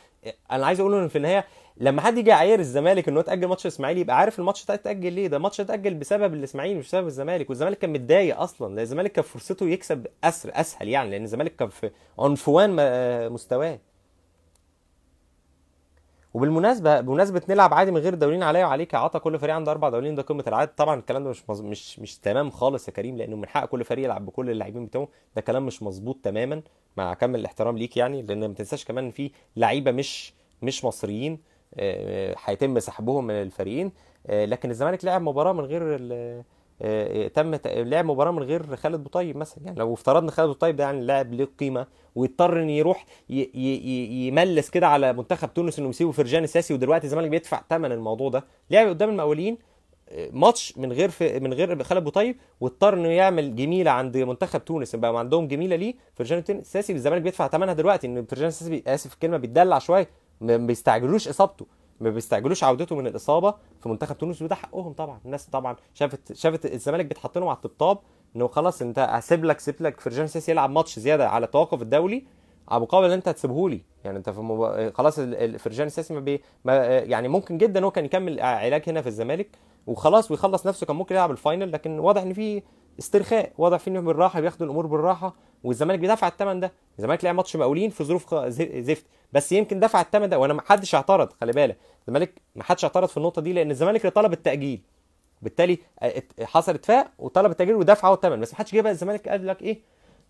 انا عايز اقول ان في النهايه لما حد يجي يعاير الزمالك ان هو اتاجل ماتش الاسماعيلي يبقى عارف الماتش ده اتاجل ليه ده ماتش اتاجل بسبب الاسماعيلي مش بسبب الزمالك والزمالك كان متضايق اصلا لان الزمالك كان فرصته يكسب اسر اسهل يعني لان الزمالك كان في عنفوان مستواه وبالمناسبه بمناسبه نلعب عادي من غير دولين عليا وعليك عطى كل فريق عنده اربع دولين ده قمه العاد طبعا الكلام ده مش مز... مش مش تمام خالص يا كريم لانه من حق كل فريق يلعب بكل اللاعبين بتوعه ده كلام مش مظبوط تماما مع كامل الاحترام ليك يعني لان ما تنساش كمان ان في لعيبه مش مش مصريين آه، آه، هيتم سحبهم من الفريقين آه، لكن الزمالك لعب مباراه من غير آه، آه، تم لعب مباراه من غير خالد بوطيب مثلا يعني لو افترضنا خالد بوطيب ده يعني لاعب له قيمه ويضطر ان يروح يملس كده على منتخب تونس انه يسيبه فرجان الساسي ودلوقتي الزمالك بيدفع ثمن الموضوع ده لعب قدام المقاولين آه، ماتش من غير من غير خالد بوطيب واضطر انه يعمل جميله عند منتخب تونس بقى عندهم جميله ليه فرجان الساسي الزمالك بيدفع ثمنها دلوقتي ان فرجان الساسي اسف الكلمه بيتدلع شويه ما بيستعجلوش اصابته ما بيستعجلوش عودته من الاصابه في منتخب تونس وده حقهم طبعا الناس طبعا شافت شافت الزمالك بيتحط لهم على الطبطاب انه خلاص انت هسيب لك سيب لك فرجان سيسي يلعب ماتش زياده على التوقف الدولي على مقابل انت هتسيبه لي يعني انت في مب... خلاص الفرجان السياسي ما, بي... ما يعني ممكن جدا هو كان يكمل علاج هنا في الزمالك وخلاص ويخلص نفسه كان ممكن يلعب الفاينل لكن واضح ان في استرخاء واضح في انهم بالراحه بياخدوا الامور بالراحه والزمالك بيدفع الثمن ده الزمالك لعب ماتش مقاولين في ظروف زفت بس يمكن دفع الثمن ده وانا ما حدش اعترض خلي بالك الزمالك ما حدش اعترض في النقطه دي لان الزمالك اللي طلب التاجيل بالتالي آه، حصل اتفاق وطلب التاجيل ودفعوا الثمن بس ما حدش جه بقى الزمالك قال لك ايه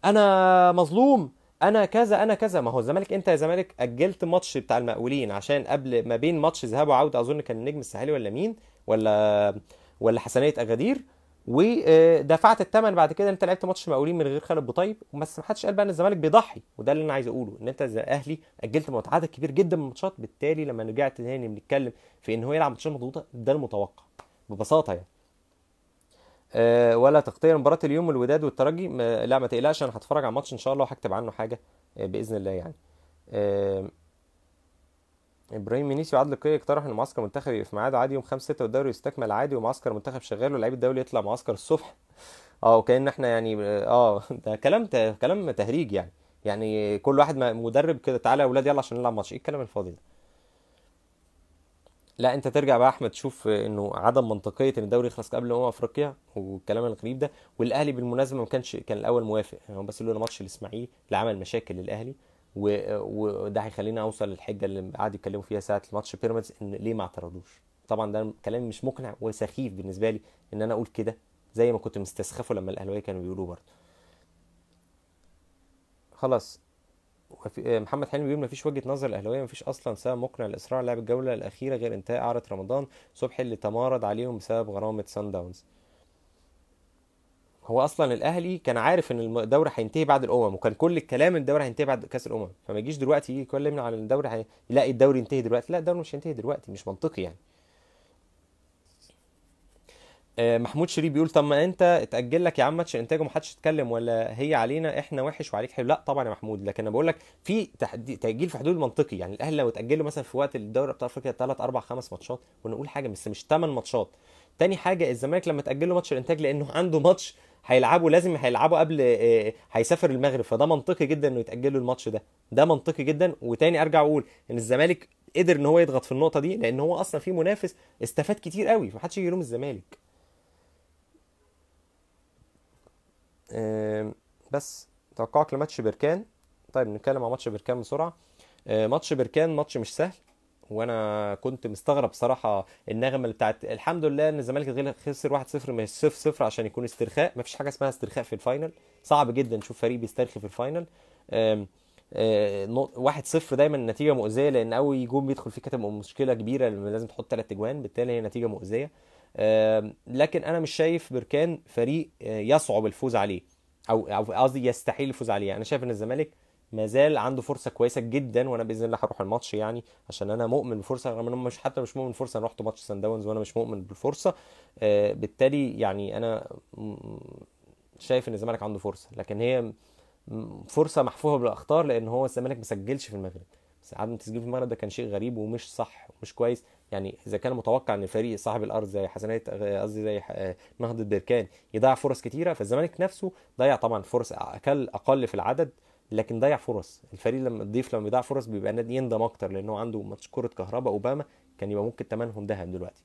انا مظلوم انا كذا انا كذا ما هو الزمالك انت يا زمالك اجلت ماتش بتاع المقاولين عشان قبل ما بين ماتش ذهاب وعوده اظن كان النجم الساحلي ولا مين ولا ولا حسنيه اغادير ودفعت الثمن بعد كده انت لعبت ماتش مقاولين من غير خالد بطيب بس ما حدش قال بقى ان الزمالك بيضحي وده اللي انا عايز اقوله ان انت الاهلي اهلي اجلت عدد كبير جدا من الماتشات بالتالي لما رجعت تاني بنتكلم في ان هو يلعب ماتشات مضغوطه ده المتوقع ببساطه يعني أه ولا تغطيه مباراه اليوم الوداد والترجي لا ما تقلقش انا هتفرج على الماتش ان شاء الله وهكتب عنه حاجه آه، باذن الله يعني أه ابراهيم مينيسيو وعادل القيعي اقترح ان معسكر المنتخب يبقى في ميعاد عادي يوم 5 6 والدوري يستكمل عادي ومعسكر المنتخب شغال واللعيب الدولي يطلع معسكر الصبح اه وكان احنا يعني اه ده كلام ت... كلام تهريج يعني يعني كل واحد مدرب كده تعالى يا اولاد يلا عشان نلعب ماتش ايه الكلام الفاضي ده لا انت ترجع بقى احمد تشوف انه عدم منطقيه ان الدوري يخلص قبل امم افريقيا والكلام الغريب ده والاهلي بالمناسبه ما كانش كان الاول موافق يعني هو بس له ماتش الاسماعيلي اللي عمل مشاكل للاهلي وده هيخليني اوصل للحجه اللي قعدوا يتكلموا فيها ساعه الماتش بيراميدز ان ليه ما اعترضوش طبعا ده كلام مش مقنع وسخيف بالنسبه لي ان انا اقول كده زي ما كنت مستسخفه لما الاهلاويه كانوا بيقولوا برضه خلاص آه، محمد حلمي بيقول مفيش وجهه نظر الاهلاويه مفيش اصلا سبب مقنع لاسراع على لعب الجوله الاخيره غير انتهاء عرض رمضان صبحي اللي تمارض عليهم بسبب غرامه سان داونز هو اصلا الاهلي كان عارف ان الدوري هينتهي بعد الامم وكان كل الكلام الدوري هينتهي بعد كاس الامم فما يجيش دلوقتي يكلمنا على الدوري هي... لا الدوري ينتهي دلوقتي لا الدوري مش هينتهي دلوقتي مش منطقي يعني آه، محمود شريف بيقول طب ما انت اتاجل لك يا عم ماتش انتاجه ومحدش يتكلم ولا هي علينا احنا وحش وعليك حلو لا طبعا يا محمود لكن انا بقول لك في تاجيل في حدود منطقي يعني الاهلي لو اتاجل مثلا في وقت الدوري ابطال افريقيا ثلاث اربع خمس ماتشات ونقول حاجه بس مش ثمان ماتشات تاني حاجه الزمالك لما تاجل له ماتش الانتاج لانه عنده ماتش هيلعبه لازم هيلعبه قبل آه، آه، هيسافر المغرب فده منطقي جدا انه يتاجل له الماتش ده ده منطقي جدا وتاني ارجع اقول ان الزمالك قدر ان هو يضغط في النقطه دي لان هو اصلا في منافس استفاد كتير قوي يجي يلوم الزمالك بس توقعك لماتش بركان طيب نتكلم عن ماتش بركان بسرعه آه، ماتش بركان ماتش مش سهل وانا كنت مستغرب صراحه النغمه اللي بتاعت الحمد لله ان الزمالك خسر 1-0 مش 0-0 عشان يكون استرخاء مفيش حاجه اسمها استرخاء في الفاينل صعب جدا تشوف فريق بيسترخي في الفاينل 1-0 آه، واحد صفر دايما نتيجة مؤذية لأن أول جون بيدخل فيه كتب مشكلة كبيرة لازم تحط تلات أجوان بالتالي هي نتيجة مؤذية لكن أنا مش شايف بركان فريق آه، يصعب الفوز عليه أو قصدي يستحيل الفوز عليه أنا شايف إن الزمالك ما زال عنده فرصه كويسه جدا وانا باذن الله هروح الماتش يعني عشان انا مؤمن بفرصه رغم ان مش حتى مش مؤمن بفرصه انا رحت ماتش سان داونز وانا مش مؤمن بالفرصه آه بالتالي يعني انا شايف ان الزمالك عنده فرصه لكن هي فرصه محفوفه بالاخطار لان هو الزمالك ما سجلش في المغرب بس عدم تسجيل في المغرب ده كان شيء غريب ومش صح ومش كويس يعني اذا كان متوقع ان فريق صاحب الارض زي حسنات قصدي زي آه، نهضه بركان يضيع فرص كتيره فالزمالك نفسه ضيع طبعا فرص اقل اقل في العدد لكن ضيع فرص الفريق لما الضيف لما بيضيع فرص بيبقى النادي يندم اكتر لان هو عنده ماتش كره كهرباء اوباما كان يبقى ممكن تمنهم ذهب دلوقتي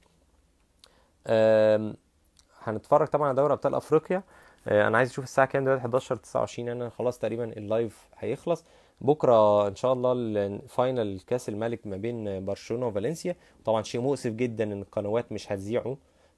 هنتفرج طبعا على دوري ابطال افريقيا آه، انا عايز اشوف الساعه كام دلوقتي 11 29 انا خلاص تقريبا اللايف هيخلص بكره ان شاء الله الفاينل كاس الملك ما بين برشلونه وفالنسيا طبعا شيء مؤسف جدا ان القنوات مش هتذيعه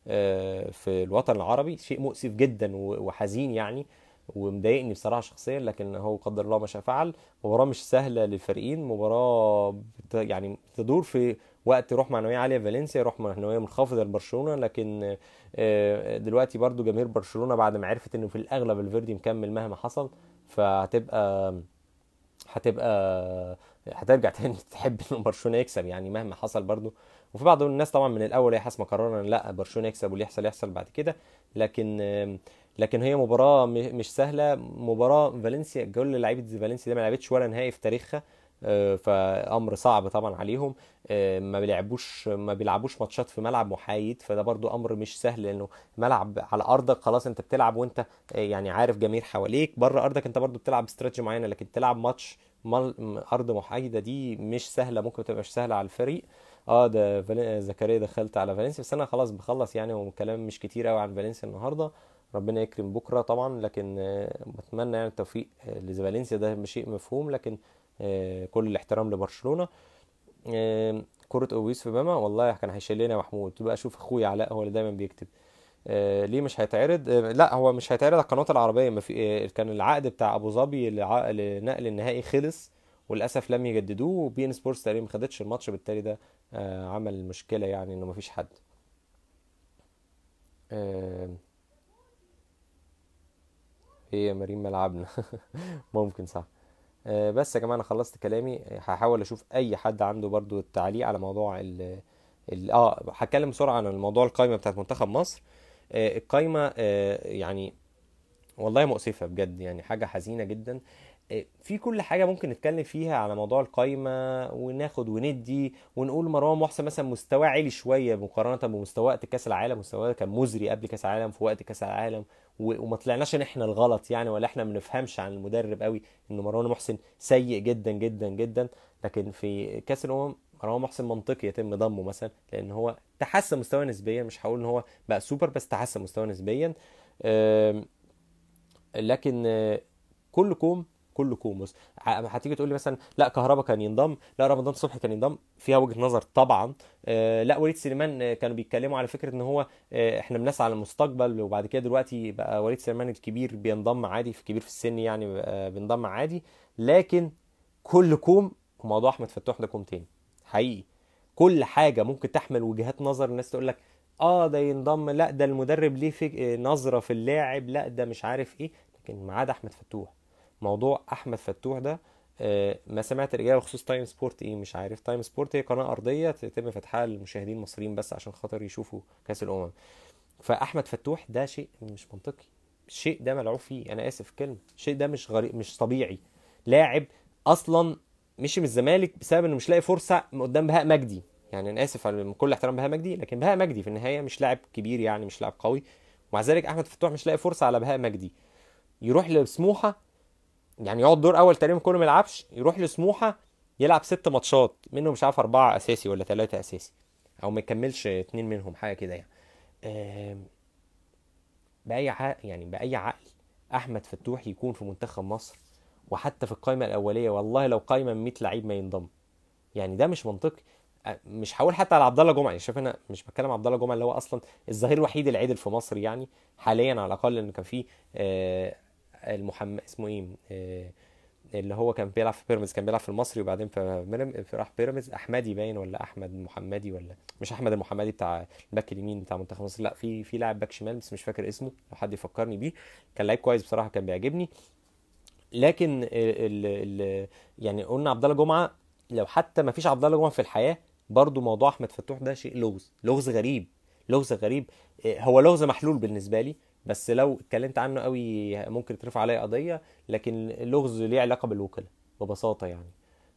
آه، في الوطن العربي شيء مؤسف جدا وحزين يعني ومضايقني بصراحه شخصيا لكن هو قدر الله ما شاء فعل مباراه مش سهله للفريقين مباراه يعني تدور في وقت روح معنويه عاليه فالنسيا روح معنويه منخفضه لبرشلونه لكن آه، دلوقتي برضو جماهير برشلونه بعد ما عرفت انه في الاغلب الفيردي مكمل مهما حصل فهتبقى هتبقى هترجع تاني (laughs) تحب ان برشلونه يكسب يعني مهما حصل برضو وفي بعض الناس طبعا من الاول هي حاسمه قرارا لا برشلونه يكسب واللي يحصل يحصل بعد كده لكن لكن هي مباراه مش سهله مباراه فالنسيا كل لعيبه فالنسيا دي ما لعبتش ولا نهائي في تاريخها آه، فامر صعب طبعا عليهم آه، ما بيلعبوش ما بيلعبوش ماتشات في ملعب محايد فده برضو امر مش سهل لانه ملعب على ارضك خلاص انت بتلعب وانت آه، يعني عارف جميل حواليك بره ارضك انت برضو بتلعب استراتيج معينه لكن تلعب ماتش ارض محايده دي مش سهله ممكن تبقاش سهله على الفريق اه ده زكريا دخلت على فالنسيا بس انا خلاص بخلص يعني وكلام مش كتير قوي عن فالنسيا النهارده ربنا يكرم بكره طبعا لكن آه، بتمنى يعني التوفيق آه، لفالنسيا ده شيء مفهوم لكن آه، كل الاحترام لبرشلونه كرة اويس في ماما والله كان هيشيلنا محمود تبقى اشوف اخويا علاء هو اللي دايما بيكتب ليه مش هيتعرض لا هو مش هيتعرض على القنوات العربيه ما في كان العقد بتاع ابو ظبي لنقل النهائي خلص وللاسف لم يجددوه وبي ان سبورتس تقريبا ما خدتش الماتش بالتالي ده عمل مشكله يعني انه ما فيش حد ايه يا مريم ملعبنا (laughs) ممكن صح آه، بس يا جماعه انا خلصت كلامي آه، هحاول اشوف اي حد عنده برضو التعليق على موضوع ال اه هتكلم بسرعه عن الموضوع القايمه بتاعت منتخب مصر آه، القايمه يعني والله مؤسفه بجد يعني حاجه حزينه جدا في كل حاجه ممكن نتكلم فيها على موضوع القايمه وناخد وندي ونقول مروان محسن مثلا مستواه عالي شويه مقارنه بمستوى وقت كاس العالم مستواه كان مزري قبل كاس العالم في وقت كاس العالم وما طلعناش ان احنا الغلط يعني ولا احنا ما بنفهمش عن المدرب قوي ان مروان محسن سيء جدا جدا جدا لكن في كاس الامم مروان محسن منطقي يتم ضمه مثلا لان هو تحسن مستواه نسبيا مش هقول ان هو بقى سوبر بس تحسن مستواه نسبيا لكن كلكم كله كومس هتيجي تقول لي مثلا لا كهربا كان ينضم لا رمضان صبحي كان ينضم فيها وجهه نظر طبعا آه، لا وليد سليمان آه، كانوا بيتكلموا على فكره ان هو آه، احنا بنسعى على المستقبل وبعد كده دلوقتي بقى وليد سليمان الكبير بينضم عادي في كبير في السن يعني بينضم عادي لكن كل كوم وموضوع احمد فتوح ده كوم تاني حقيقي كل حاجه ممكن تحمل وجهات نظر الناس تقول لك اه ده ينضم لا ده المدرب ليه في نظره في اللاعب لا ده مش عارف ايه لكن ما عدا احمد فتوح موضوع احمد فتوح ده آه، ما سمعت الاجابه بخصوص تايم سبورت ايه مش عارف تايم سبورت هي قناه ارضيه تتم فتحها للمشاهدين المصريين بس عشان خاطر يشوفوا كاس الامم فاحمد فتوح ده شيء مش منطقي الشيء ده ملعوب فيه انا اسف الكلمه الشيء ده مش غريب مش طبيعي لاعب اصلا مشي من الزمالك بسبب انه مش لاقي فرصه قدام بهاء مجدي يعني انا اسف على كل احترام بهاء مجدي لكن بهاء مجدي في النهايه مش لاعب كبير يعني مش لاعب قوي ومع ذلك احمد فتوح مش لاقي فرصه على بهاء مجدي يروح لسموحه يعني يقعد دور اول تقريبا كله ما يلعبش يروح لسموحه يلعب ست ماتشات منهم مش عارف اربعه اساسي ولا ثلاثه اساسي او ما يكملش اثنين منهم حاجه كده يعني باي عقل يعني باي عقل احمد فتوح يكون في منتخب مصر وحتى في القائمه الاوليه والله لو قائمه من 100 لعيب ما ينضم يعني ده مش منطقي آه، مش هقول حتى على عبد الله جمعه يعني شايف انا مش بتكلم عبد الله جمعه اللي هو اصلا الظهير الوحيد العدل في مصر يعني حاليا على الاقل ان كان فيه آه، المحم اسمه ايه آه، اللي هو كان بيلعب في بيراميدز كان بيلعب في المصري وبعدين في راح بيراميدز احمدي باين ولا احمد محمدي ولا مش احمد المحمدي بتاع الباك اليمين بتاع منتخب مصر لا في في لاعب باك شمال بس مش فاكر اسمه لو حد يفكرني بيه كان لعيب كويس بصراحه كان بيعجبني لكن ال ال يعني قلنا عبد الله جمعه لو حتى ما فيش عبد الله جمعه في الحياه برضو موضوع احمد فتوح ده شيء لغز لغز غريب لغز غريب آه، هو لغز محلول بالنسبه لي بس لو اتكلمت عنه قوي ممكن ترفع عليا قضيه لكن لغز ليه علاقه بالوكاله ببساطه يعني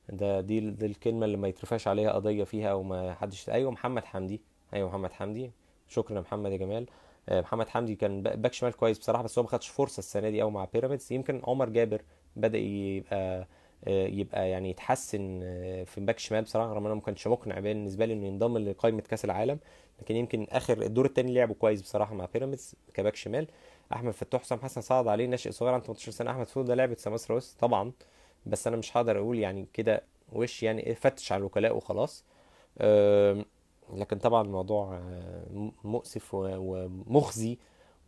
ده دي, دي الكلمه اللي ما يترفعش عليها قضيه فيها وما حدش ايوه محمد حمدي ايوه محمد حمدي شكرا محمد يا جمال آه، محمد حمدي كان باك شمال كويس بصراحه بس هو ما خدش فرصه السنه دي قوي مع بيراميدز يمكن عمر جابر بدا يبقى آه، يبقى يعني يتحسن آه، في باك شمال بصراحه رغم انا ما كانش مقنع بالنسبه لي انه ينضم لقائمه كاس العالم لكن يمكن اخر الدور الثاني لعبه كويس بصراحه مع بيراميدز كباك شمال احمد فتوح حسام حسن صعد عليه ناشئ صغير عنده 18 سنه احمد فتوح ده لعبه سماس روس طبعا بس انا مش هقدر اقول يعني كده وش يعني إيه، فتش على الوكلاء وخلاص لكن طبعا الموضوع آه، مؤسف ومخزي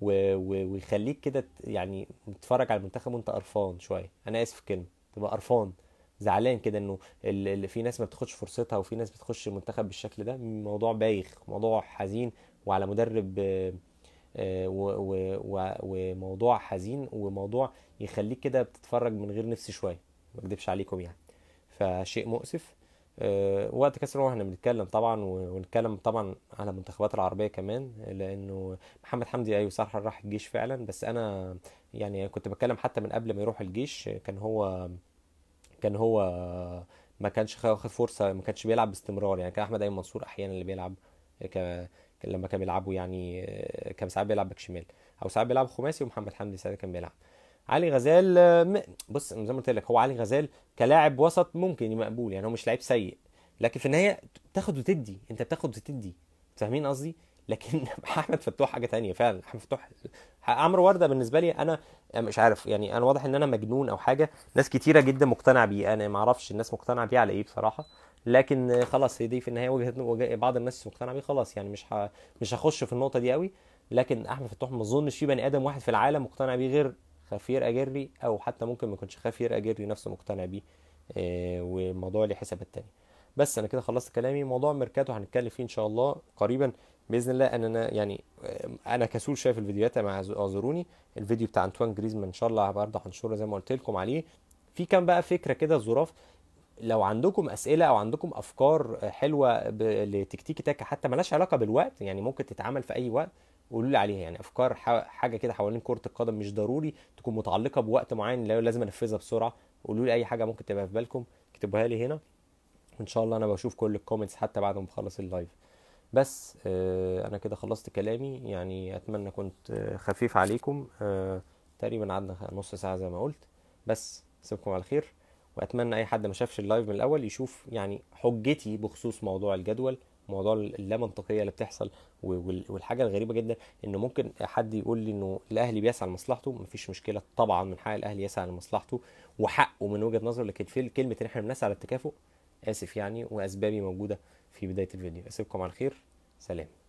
ويخليك كده يعني تتفرج على المنتخب وانت قرفان شويه انا اسف كلمه تبقى قرفان زعلان كده انه اللي في ناس ما بتاخدش فرصتها وفي ناس بتخش المنتخب بالشكل ده موضوع بايخ موضوع حزين وعلى مدرب آه، وموضوع حزين وموضوع يخليك كده بتتفرج من غير نفس شويه ما اكدبش عليكم يعني فشيء مؤسف آه، وقت كاس الامم احنا بنتكلم طبعا ونتكلم طبعا على المنتخبات العربيه كمان لانه محمد حمدي ايوه صح راح الجيش فعلا بس انا يعني كنت بتكلم حتى من قبل ما يروح الجيش كان هو كان هو ما كانش واخد فرصه ما كانش بيلعب باستمرار يعني كان احمد ايمن منصور احيانا اللي بيلعب ك... لما كان بيلعبوا يعني كان ساعات بيلعب باك شمال او ساعات بيلعب خماسي ومحمد حمدي ساعات كان بيلعب علي غزال بص زي ما قلت لك هو علي غزال كلاعب وسط ممكن مقبول يعني هو مش لعيب سيء لكن في النهايه تاخد وتدي انت بتاخد وتدي فاهمين قصدي لكن (laughs) احمد فتوح حاجه تانية فعلا احمد فتوح عمرو ورده بالنسبه لي انا مش عارف يعني انا واضح ان انا مجنون او حاجه ناس كتيره جدا مقتنع بيه انا ما اعرفش الناس مقتنعه بيه على ايه بصراحه لكن خلاص هي دي في النهايه وجهه بعض الناس مقتنعه بيه خلاص يعني مش ه... مش هخش في النقطه دي قوي لكن احمد فتوح ما اظنش في بني ادم واحد في العالم مقتنع بيه غير خفير اجري او حتى ممكن ما يكونش خفير اجري نفسه مقتنع بيه إيه والموضوع ليه حسابات تانية بس انا كده خلصت كلامي موضوع ميركاتو هنتكلم فيه ان شاء الله قريبا باذن الله ان انا يعني انا كسول شايف الفيديوهات يعني اعذروني الفيديو بتاع انتوان جريزمان ان شاء الله برضه هنشره زي ما قلت لكم عليه في كام بقى فكره كده ظراف لو عندكم اسئله او عندكم افكار آه، حلوه لتكتيكي تاكا حتى ملاش علاقه بالوقت يعني ممكن تتعمل في اي وقت قولوا لي عليها يعني افكار حاجه كده حوالين كره القدم مش ضروري تكون متعلقه بوقت معين لازم انفذها بسرعه قولوا لي اي حاجه ممكن تبقى في بالكم اكتبوها لي هنا وان شاء الله انا بشوف كل الكومنتس حتى بعد ما بخلص اللايف بس آه، انا كده خلصت كلامي يعني اتمنى كنت خفيف عليكم آه، تقريبا عدنا نص ساعه زي ما قلت بس سيبكم على خير واتمنى اي حد ما شافش اللايف من الاول يشوف يعني حجتي بخصوص موضوع الجدول موضوع اللامنطقيه اللي بتحصل والحاجه الغريبه جدا انه ممكن حد يقول لي انه الاهلي بيسعى لمصلحته مفيش مشكله طبعا من حق الاهلي يسعى لمصلحته وحقه من وجهه نظره لكن في كلمه ان احنا بنسعى للتكافؤ اسف يعني واسبابي موجوده في بداية الفيديو أسيبكم على خير سلام